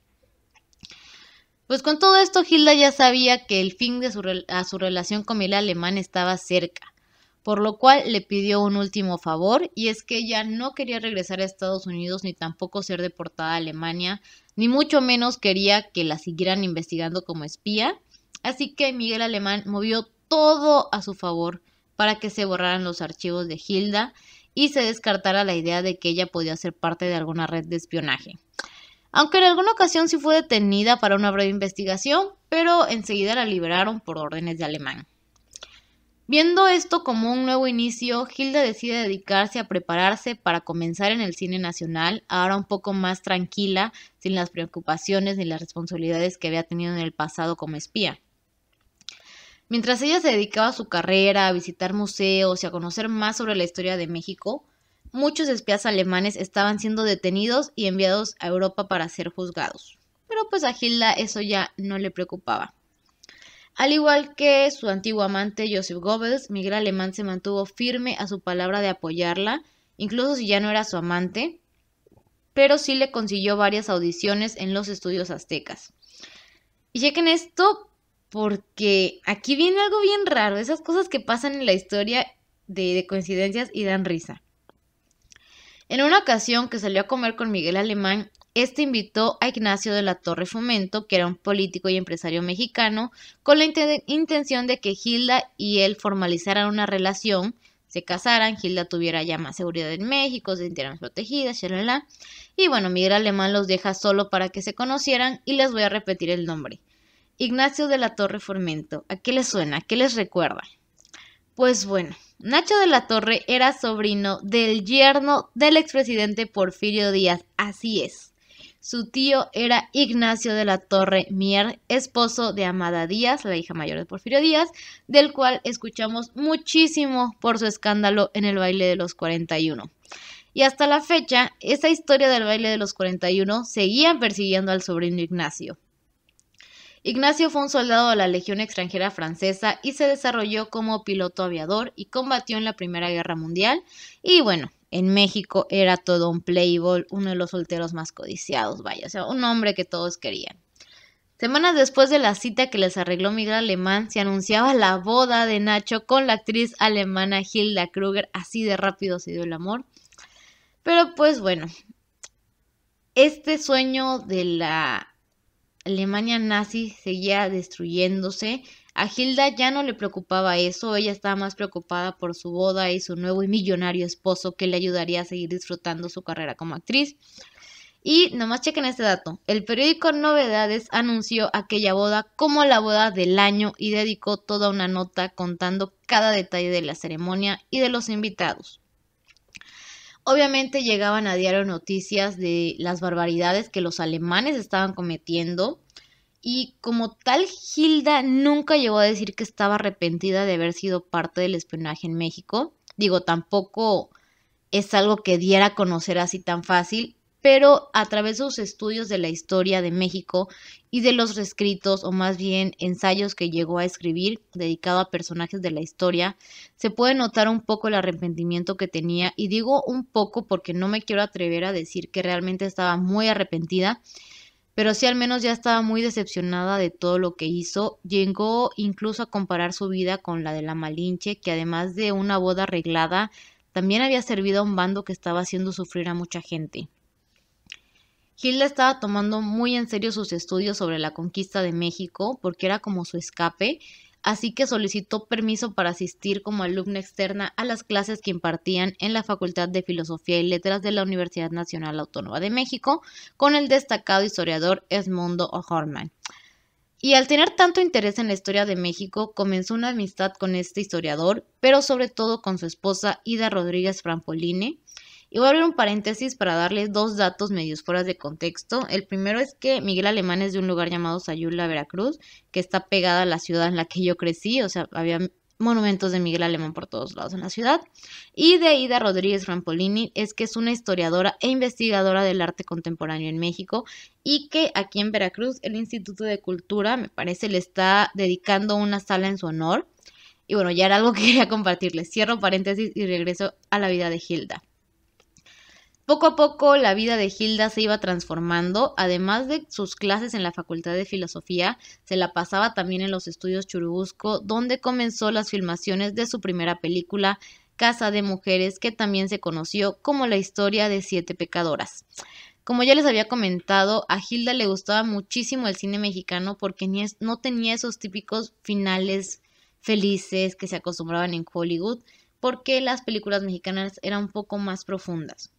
Pues con todo esto, Hilda ya sabía que el fin de su, a su relación con Miguel Alemán estaba cerca por lo cual le pidió un último favor, y es que ella no quería regresar a Estados Unidos ni tampoco ser deportada a Alemania, ni mucho menos quería que la siguieran investigando como espía, así que Miguel Alemán movió todo a su favor para que se borraran los archivos de Hilda y se descartara la idea de que ella podía ser parte de alguna red de espionaje. Aunque en alguna ocasión sí fue detenida para una breve investigación, pero enseguida la liberaron por órdenes de Alemán. Viendo esto como un nuevo inicio, Hilda decide dedicarse a prepararse para comenzar en el cine nacional, ahora un poco más tranquila, sin las preocupaciones ni las responsabilidades que había tenido en el pasado como espía. Mientras ella se dedicaba a su carrera, a visitar museos y a conocer más sobre la historia de México, muchos espías alemanes estaban siendo detenidos y enviados a Europa para ser juzgados. Pero pues a Hilda eso ya no le preocupaba. Al igual que su antiguo amante Joseph Goebbels, Miguel Alemán se mantuvo firme a su palabra de apoyarla, incluso si ya no era su amante, pero sí le consiguió varias audiciones en los estudios aztecas. Y chequen esto porque aquí viene algo bien raro, esas cosas que pasan en la historia de, de coincidencias y dan risa. En una ocasión que salió a comer con Miguel Alemán, este invitó a Ignacio de la Torre Fomento, que era un político y empresario mexicano, con la intención de que Gilda y él formalizaran una relación, se casaran, Gilda tuviera ya más seguridad en México, se sintieran protegidas, shalala. Y bueno, Miguel Alemán los deja solo para que se conocieran y les voy a repetir el nombre. Ignacio de la Torre Fomento, ¿A qué les suena? ¿A qué les recuerda? Pues bueno, Nacho de la Torre era sobrino del yerno del expresidente Porfirio Díaz, así es. Su tío era Ignacio de la Torre Mier, esposo de Amada Díaz, la hija mayor de Porfirio Díaz, del cual escuchamos muchísimo por su escándalo en el baile de los 41. Y hasta la fecha, esa historia del baile de los 41 seguía persiguiendo al sobrino Ignacio. Ignacio fue un soldado de la Legión extranjera francesa y se desarrolló como piloto aviador y combatió en la Primera Guerra Mundial y bueno, en México era todo un playboy, uno de los solteros más codiciados, vaya, o sea, un hombre que todos querían. Semanas después de la cita que les arregló Miguel Alemán, se anunciaba la boda de Nacho con la actriz alemana Hilda Kruger, así de rápido se dio el amor. Pero pues bueno, este sueño de la Alemania nazi seguía destruyéndose, a Hilda ya no le preocupaba eso, ella estaba más preocupada por su boda y su nuevo y millonario esposo que le ayudaría a seguir disfrutando su carrera como actriz. Y nomás chequen este dato, el periódico Novedades anunció aquella boda como la boda del año y dedicó toda una nota contando cada detalle de la ceremonia y de los invitados. Obviamente llegaban a diario noticias de las barbaridades que los alemanes estaban cometiendo y como tal, Hilda nunca llegó a decir que estaba arrepentida de haber sido parte del espionaje en México. Digo, tampoco es algo que diera a conocer así tan fácil, pero a través de sus estudios de la historia de México y de los reescritos o más bien ensayos que llegó a escribir dedicado a personajes de la historia, se puede notar un poco el arrepentimiento que tenía y digo un poco porque no me quiero atrever a decir que realmente estaba muy arrepentida, pero sí al menos ya estaba muy decepcionada de todo lo que hizo, llegó incluso a comparar su vida con la de la Malinche, que además de una boda arreglada, también había servido a un bando que estaba haciendo sufrir a mucha gente. Hilda estaba tomando muy en serio sus estudios sobre la conquista de México porque era como su escape así que solicitó permiso para asistir como alumna externa a las clases que impartían en la Facultad de Filosofía y Letras de la Universidad Nacional Autónoma de México con el destacado historiador Edmundo O'Horman. Y al tener tanto interés en la historia de México, comenzó una amistad con este historiador, pero sobre todo con su esposa Ida Rodríguez Frampoline, y voy a abrir un paréntesis para darles dos datos medios fuera de contexto. El primero es que Miguel Alemán es de un lugar llamado Sayula, Veracruz, que está pegada a la ciudad en la que yo crecí, o sea, había monumentos de Miguel Alemán por todos lados en la ciudad. Y de Ida Rodríguez Rampolini es que es una historiadora e investigadora del arte contemporáneo en México y que aquí en Veracruz el Instituto de Cultura, me parece, le está dedicando una sala en su honor. Y bueno, ya era algo que quería compartirles. Cierro paréntesis y regreso a la vida de Hilda. Poco a poco la vida de Hilda se iba transformando, además de sus clases en la Facultad de Filosofía, se la pasaba también en los estudios Churubusco, donde comenzó las filmaciones de su primera película, Casa de Mujeres, que también se conoció como la historia de siete pecadoras. Como ya les había comentado, a Hilda le gustaba muchísimo el cine mexicano porque no tenía esos típicos finales felices que se acostumbraban en Hollywood, porque las películas mexicanas eran un poco más profundas.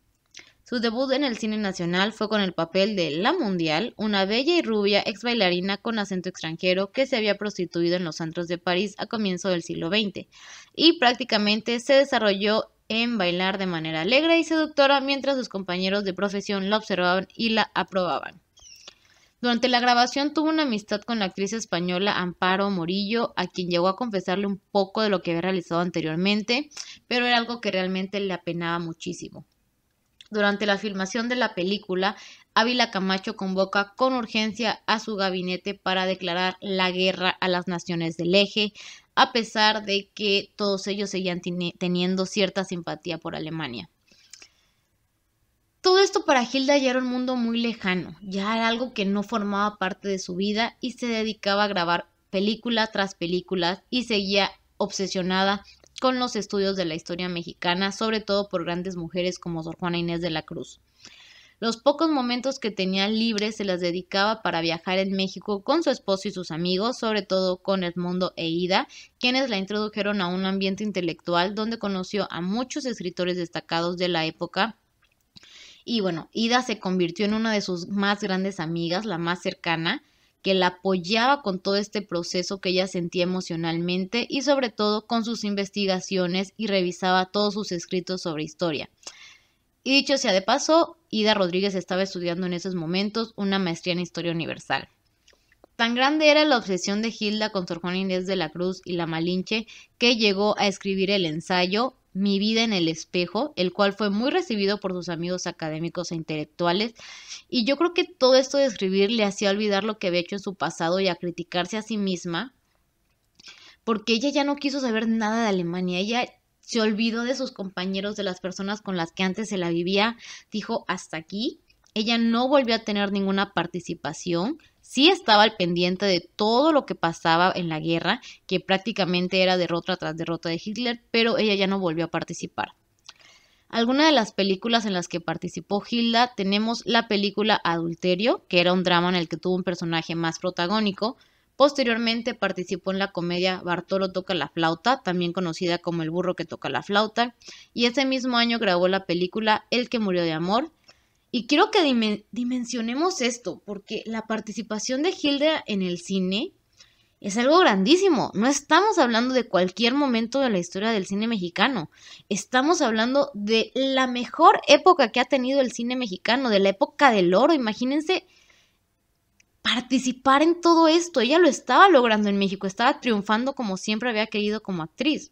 Su debut en el cine nacional fue con el papel de La Mundial, una bella y rubia ex bailarina con acento extranjero que se había prostituido en los centros de París a comienzos del siglo XX y prácticamente se desarrolló en bailar de manera alegre y seductora mientras sus compañeros de profesión la observaban y la aprobaban. Durante la grabación tuvo una amistad con la actriz española Amparo Morillo, a quien llegó a confesarle un poco de lo que había realizado anteriormente, pero era algo que realmente le apenaba muchísimo. Durante la filmación de la película, Ávila Camacho convoca con urgencia a su gabinete para declarar la guerra a las naciones del eje, a pesar de que todos ellos seguían teniendo cierta simpatía por Alemania. Todo esto para Hilda ya era un mundo muy lejano, ya era algo que no formaba parte de su vida y se dedicaba a grabar película tras película y seguía obsesionada con los estudios de la historia mexicana, sobre todo por grandes mujeres como Sor Juana Inés de la Cruz. Los pocos momentos que tenía libres se las dedicaba para viajar en México con su esposo y sus amigos, sobre todo con Edmundo e Ida, quienes la introdujeron a un ambiente intelectual donde conoció a muchos escritores destacados de la época. Y bueno, Ida se convirtió en una de sus más grandes amigas, la más cercana, que la apoyaba con todo este proceso que ella sentía emocionalmente y sobre todo con sus investigaciones y revisaba todos sus escritos sobre historia. Y dicho sea de paso, Ida Rodríguez estaba estudiando en esos momentos una maestría en historia universal. Tan grande era la obsesión de Hilda con Sor Juan Inés de la Cruz y la Malinche que llegó a escribir el ensayo mi vida en el espejo, el cual fue muy recibido por sus amigos académicos e intelectuales, y yo creo que todo esto de escribir le hacía olvidar lo que había hecho en su pasado y a criticarse a sí misma, porque ella ya no quiso saber nada de Alemania, ella se olvidó de sus compañeros, de las personas con las que antes se la vivía, dijo hasta aquí, ella no volvió a tener ninguna participación, sí estaba al pendiente de todo lo que pasaba en la guerra, que prácticamente era derrota tras derrota de Hitler, pero ella ya no volvió a participar. Algunas de las películas en las que participó Hilda tenemos la película Adulterio, que era un drama en el que tuvo un personaje más protagónico. Posteriormente participó en la comedia Bartolo toca la flauta, también conocida como El burro que toca la flauta, y ese mismo año grabó la película El que murió de amor, y quiero que dimensionemos esto, porque la participación de Hilda en el cine es algo grandísimo. No estamos hablando de cualquier momento de la historia del cine mexicano. Estamos hablando de la mejor época que ha tenido el cine mexicano, de la época del oro. Imagínense participar en todo esto. Ella lo estaba logrando en México, estaba triunfando como siempre había querido como actriz.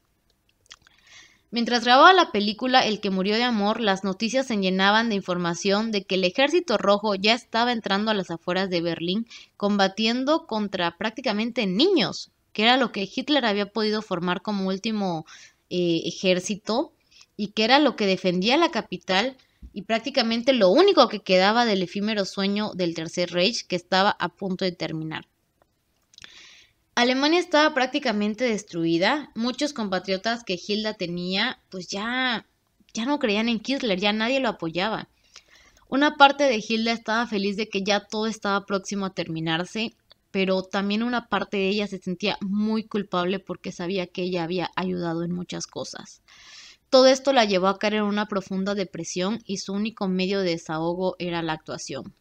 Mientras grababa la película El que murió de amor, las noticias se llenaban de información de que el ejército rojo ya estaba entrando a las afueras de Berlín, combatiendo contra prácticamente niños, que era lo que Hitler había podido formar como último eh, ejército y que era lo que defendía la capital y prácticamente lo único que quedaba del efímero sueño del Tercer Reich que estaba a punto de terminar. Alemania estaba prácticamente destruida. Muchos compatriotas que Hilda tenía, pues ya, ya no creían en Hitler, ya nadie lo apoyaba. Una parte de Hilda estaba feliz de que ya todo estaba próximo a terminarse, pero también una parte de ella se sentía muy culpable porque sabía que ella había ayudado en muchas cosas. Todo esto la llevó a caer en una profunda depresión y su único medio de desahogo era la actuación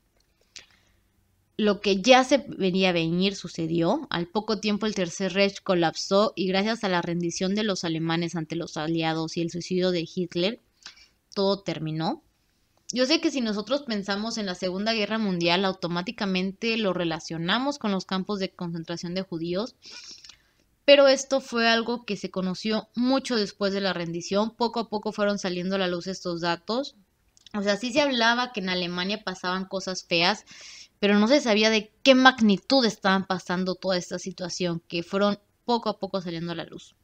lo que ya se venía a venir sucedió. Al poco tiempo el Tercer Reich colapsó y gracias a la rendición de los alemanes ante los aliados y el suicidio de Hitler, todo terminó. Yo sé que si nosotros pensamos en la Segunda Guerra Mundial, automáticamente lo relacionamos con los campos de concentración de judíos, pero esto fue algo que se conoció mucho después de la rendición. Poco a poco fueron saliendo a la luz estos datos, o sea, sí se hablaba que en Alemania pasaban cosas feas, pero no se sabía de qué magnitud estaban pasando toda esta situación, que fueron poco a poco saliendo a la luz.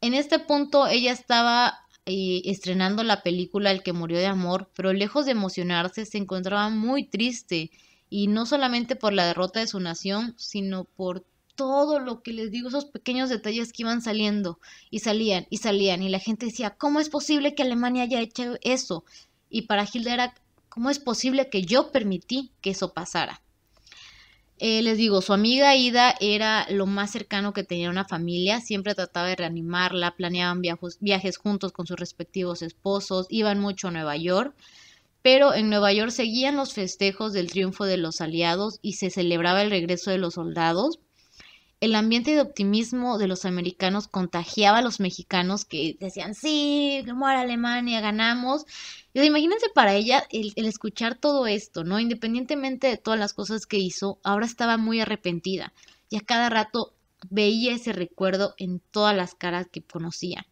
En este punto ella estaba eh, estrenando la película El que murió de amor, pero lejos de emocionarse se encontraba muy triste, y no solamente por la derrota de su nación, sino por todo lo que les digo, esos pequeños detalles que iban saliendo y salían y salían y la gente decía, ¿cómo es posible que Alemania haya hecho eso? Y para Hilda era, ¿cómo es posible que yo permití que eso pasara? Eh, les digo, su amiga Ida era lo más cercano que tenía una familia, siempre trataba de reanimarla, planeaban viajes juntos con sus respectivos esposos, iban mucho a Nueva York, pero en Nueva York seguían los festejos del triunfo de los aliados y se celebraba el regreso de los soldados el ambiente de optimismo de los americanos contagiaba a los mexicanos que decían, sí, que muera Alemania, ganamos. Y imagínense para ella el, escuchar todo esto, ¿no? Independientemente de todas las cosas que hizo, ahora estaba muy arrepentida y a cada rato veía ese recuerdo en todas las caras que conocía.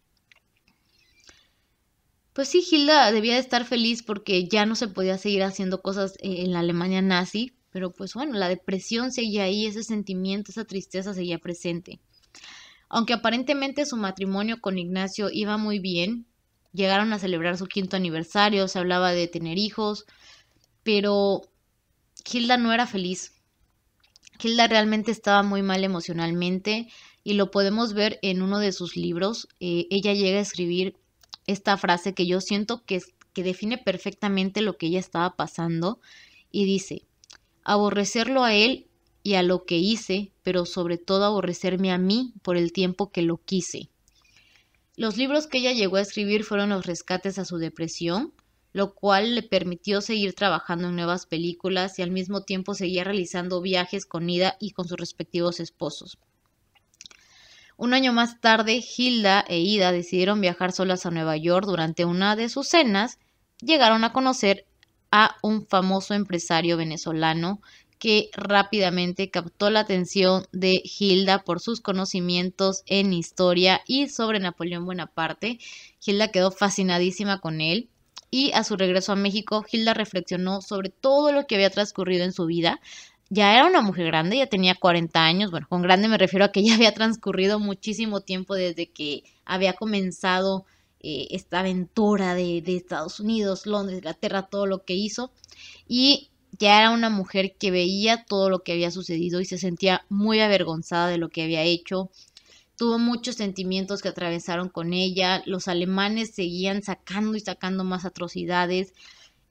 Pues sí, Gilda debía de estar feliz porque ya no se podía seguir haciendo cosas eh, en la Alemania nazi, pero pues bueno, la depresión seguía ahí, ese sentimiento, esa tristeza seguía presente. Aunque aparentemente su matrimonio con Ignacio iba muy bien, llegaron a celebrar su quinto aniversario, se hablaba de tener hijos, pero Hilda no era feliz. Hilda realmente estaba muy mal emocionalmente y lo podemos ver en uno de sus libros. Eh, ella llega a escribir esta frase que yo siento que, que define perfectamente lo que ella estaba pasando y dice, aborrecerlo a él y a lo que hice, pero sobre todo aborrecerme a mí por el tiempo que lo quise. Los libros que ella llegó a escribir fueron los rescates a su depresión, lo cual le permitió seguir trabajando en nuevas películas y al mismo tiempo seguía realizando viajes con Ida y con sus respectivos esposos. Un año más tarde, Hilda e Ida decidieron viajar solas a Nueva York durante una de sus cenas. Llegaron a conocer a un famoso empresario venezolano que rápidamente captó la atención de Hilda por sus conocimientos en historia y sobre Napoleón Bonaparte. Hilda quedó fascinadísima con él y a su regreso a México, Hilda reflexionó sobre todo lo que había transcurrido en su vida. Ya era una mujer grande, ya tenía 40 años, bueno, con grande me refiero a que ya había transcurrido muchísimo tiempo desde que había comenzado eh, esta aventura de, de Estados Unidos, Londres, Inglaterra, todo lo que hizo. Y ya era una mujer que veía todo lo que había sucedido y se sentía muy avergonzada de lo que había hecho. Tuvo muchos sentimientos que atravesaron con ella. Los alemanes seguían sacando y sacando más atrocidades.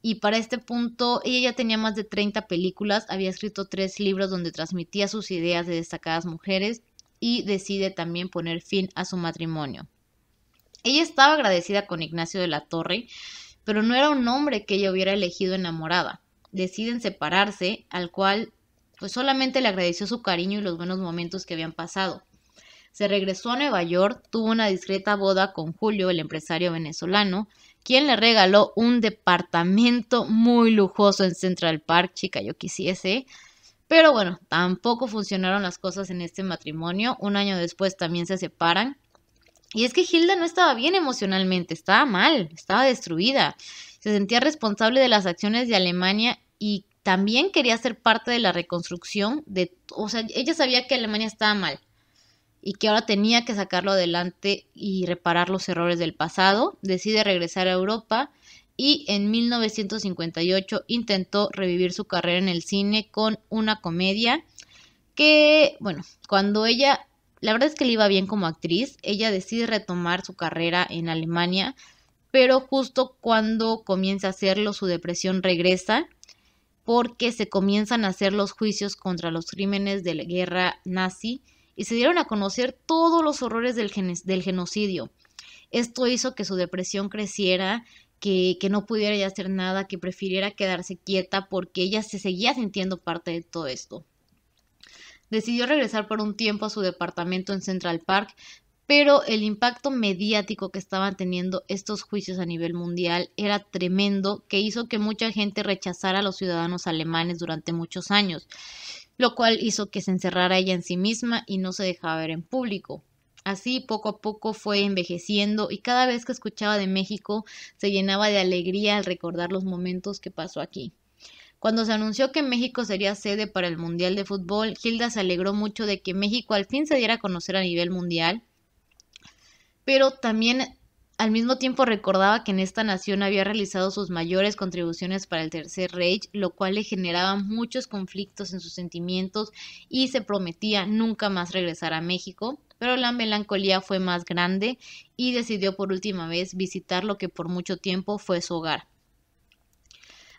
Y para este punto ella ya tenía más de 30 películas, había escrito tres libros donde transmitía sus ideas de destacadas mujeres y decide también poner fin a su matrimonio. Ella estaba agradecida con Ignacio de la Torre, pero no era un hombre que ella hubiera elegido enamorada. Deciden separarse, al cual pues solamente le agradeció su cariño y los buenos momentos que habían pasado. Se regresó a Nueva York, tuvo una discreta boda con Julio, el empresario venezolano, quien le regaló un departamento muy lujoso en Central Park, chica, yo quisiese. Pero bueno, tampoco funcionaron las cosas en este matrimonio. Un año después también se separan. Y es que Hilda no estaba bien emocionalmente, estaba mal, estaba destruida. Se sentía responsable de las acciones de Alemania y también quería ser parte de la reconstrucción de, o sea, ella sabía que Alemania estaba mal y que ahora tenía que sacarlo adelante y reparar los errores del pasado, decide regresar a Europa y en 1958 intentó revivir su carrera en el cine con una comedia que, bueno, cuando ella la verdad es que le iba bien como actriz. Ella decide retomar su carrera en Alemania, pero justo cuando comienza a hacerlo, su depresión regresa porque se comienzan a hacer los juicios contra los crímenes de la guerra nazi y se dieron a conocer todos los horrores del, genocidio. Esto hizo que su depresión creciera, que, que, no pudiera ya hacer nada, que prefiriera quedarse quieta porque ella se seguía sintiendo parte de todo esto decidió regresar por un tiempo a su departamento en Central Park, pero el impacto mediático que estaban teniendo estos juicios a nivel mundial era tremendo, que hizo que mucha gente rechazara a los ciudadanos alemanes durante muchos años, lo cual hizo que se encerrara ella en sí misma y no se dejaba ver en público. Así poco a poco fue envejeciendo y cada vez que escuchaba de México se llenaba de alegría al recordar los momentos que pasó aquí. Cuando se anunció que México sería sede para el Mundial de Fútbol, Gilda se alegró mucho de que México al fin se diera a conocer a nivel mundial, pero también al mismo tiempo recordaba que en esta nación había realizado sus mayores contribuciones para el Tercer Reich, lo cual le generaba muchos conflictos en sus sentimientos y se prometía nunca más regresar a México. Pero la melancolía fue más grande y decidió por última vez visitar lo que por mucho tiempo fue su hogar,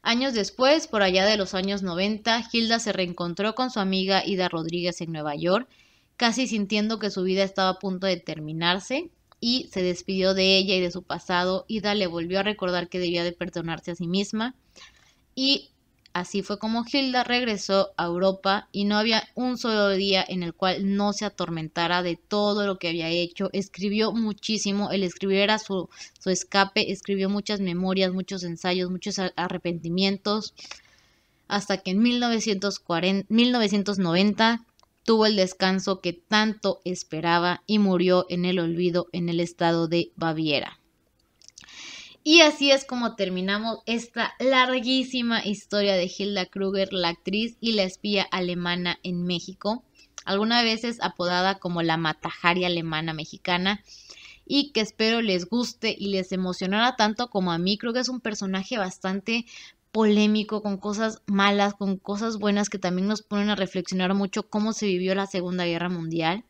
Años después, por allá de los años 90, Hilda se reencontró con su amiga Ida Rodríguez en Nueva York, casi sintiendo que su vida estaba a punto de terminarse, y se despidió de ella y de su pasado. Ida le volvió a recordar que debía de perdonarse a sí misma y Así fue como Hilda regresó a Europa y no había un solo día en el cual no se atormentara de todo lo que había hecho. Escribió muchísimo, el escribir era su, su escape, escribió muchas memorias, muchos ensayos, muchos arrepentimientos, hasta que en 1990 tuvo el descanso que tanto esperaba y murió en el olvido en el estado de Baviera. Y así es como terminamos esta larguísima historia de Hilda Kruger, la actriz y la espía alemana en México, alguna veces apodada como la matajaria alemana mexicana, y que espero les guste y les emocionara tanto como a mí. Creo que es un personaje bastante polémico, con cosas malas, con cosas buenas que también nos ponen a reflexionar mucho cómo se vivió la Segunda Guerra Mundial.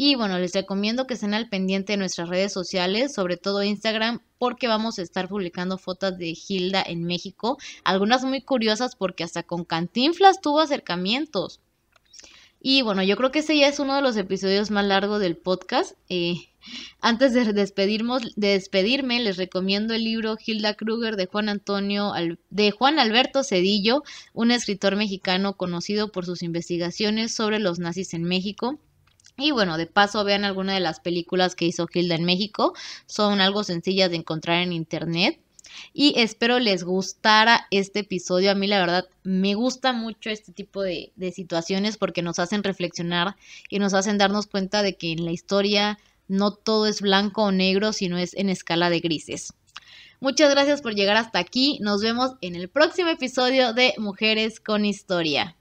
Y bueno, les recomiendo que estén al pendiente de nuestras redes sociales, sobre todo Instagram, porque vamos a estar publicando fotos de Hilda en México, algunas muy curiosas porque hasta con Cantinflas tuvo acercamientos. Y bueno, yo creo que ese ya es uno de los episodios más largos del podcast. Eh, *laughs* antes de, de despedirme, les recomiendo el libro Hilda Kruger de Juan Antonio de Juan Alberto Cedillo, un escritor mexicano conocido por sus investigaciones sobre los nazis en México. Y bueno, de paso vean alguna de las películas que hizo Hilda en México. Son algo sencillas de encontrar en internet. Y espero les gustara este episodio. A mí la verdad me gusta mucho este tipo de, de, situaciones porque nos hacen reflexionar y nos hacen darnos cuenta de que en la historia no todo es blanco o negro, sino es en escala de grises. Muchas gracias por llegar hasta aquí. Nos vemos en el próximo episodio de Mujeres con Historia.